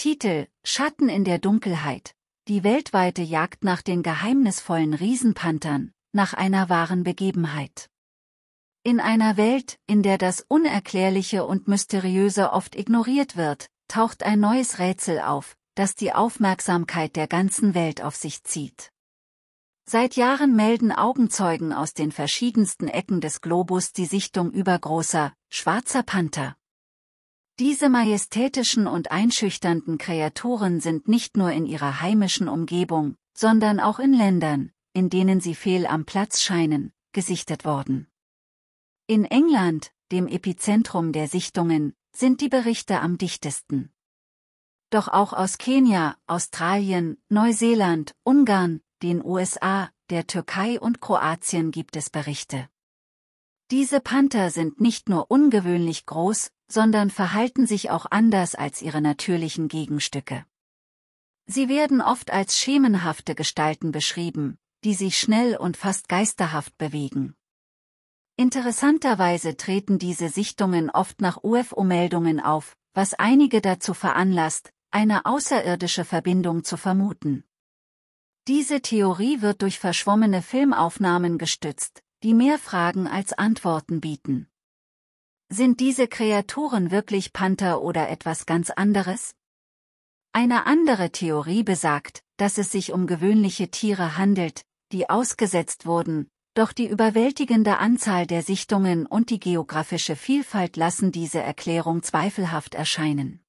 Titel Schatten in der Dunkelheit. Die weltweite Jagd nach den geheimnisvollen Riesenpanthern, nach einer wahren Begebenheit. In einer Welt, in der das Unerklärliche und Mysteriöse oft ignoriert wird, taucht ein neues Rätsel auf, das die Aufmerksamkeit der ganzen Welt auf sich zieht. Seit Jahren melden Augenzeugen aus den verschiedensten Ecken des Globus die Sichtung übergroßer, schwarzer Panther. Diese majestätischen und einschüchternden Kreaturen sind nicht nur in ihrer heimischen Umgebung, sondern auch in Ländern, in denen sie fehl am Platz scheinen, gesichtet worden. In England, dem Epizentrum der Sichtungen, sind die Berichte am dichtesten. Doch auch aus Kenia, Australien, Neuseeland, Ungarn, den USA, der Türkei und Kroatien gibt es Berichte. Diese Panther sind nicht nur ungewöhnlich groß, sondern verhalten sich auch anders als ihre natürlichen Gegenstücke. Sie werden oft als schemenhafte Gestalten beschrieben, die sich schnell und fast geisterhaft bewegen. Interessanterweise treten diese Sichtungen oft nach UFO-Meldungen auf, was einige dazu veranlasst, eine außerirdische Verbindung zu vermuten. Diese Theorie wird durch verschwommene Filmaufnahmen gestützt, die mehr Fragen als Antworten bieten. Sind diese Kreaturen wirklich Panther oder etwas ganz anderes? Eine andere Theorie besagt, dass es sich um gewöhnliche Tiere handelt, die ausgesetzt wurden, doch die überwältigende Anzahl der Sichtungen und die geografische Vielfalt lassen diese Erklärung zweifelhaft erscheinen.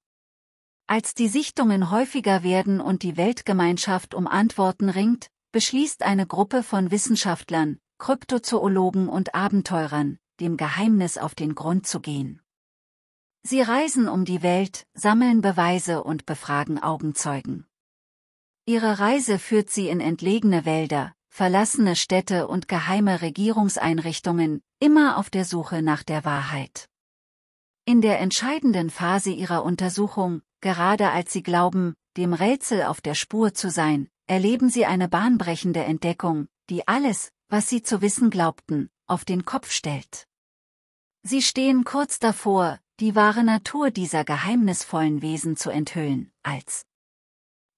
Als die Sichtungen häufiger werden und die Weltgemeinschaft um Antworten ringt, beschließt eine Gruppe von Wissenschaftlern, Kryptozoologen und Abenteurern, dem Geheimnis auf den Grund zu gehen. Sie reisen um die Welt, sammeln Beweise und befragen Augenzeugen. Ihre Reise führt sie in entlegene Wälder, verlassene Städte und geheime Regierungseinrichtungen, immer auf der Suche nach der Wahrheit. In der entscheidenden Phase ihrer Untersuchung, gerade als sie glauben, dem Rätsel auf der Spur zu sein, erleben sie eine bahnbrechende Entdeckung, die alles, was sie zu wissen glaubten, auf den Kopf stellt. Sie stehen kurz davor, die wahre Natur dieser geheimnisvollen Wesen zu enthüllen, als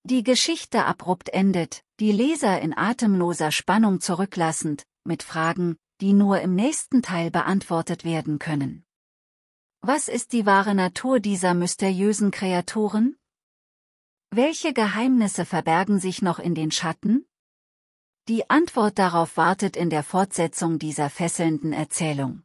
die Geschichte abrupt endet, die Leser in atemloser Spannung zurücklassend, mit Fragen, die nur im nächsten Teil beantwortet werden können. Was ist die wahre Natur dieser mysteriösen Kreaturen? Welche Geheimnisse verbergen sich noch in den Schatten? Die Antwort darauf wartet in der Fortsetzung dieser fesselnden Erzählung.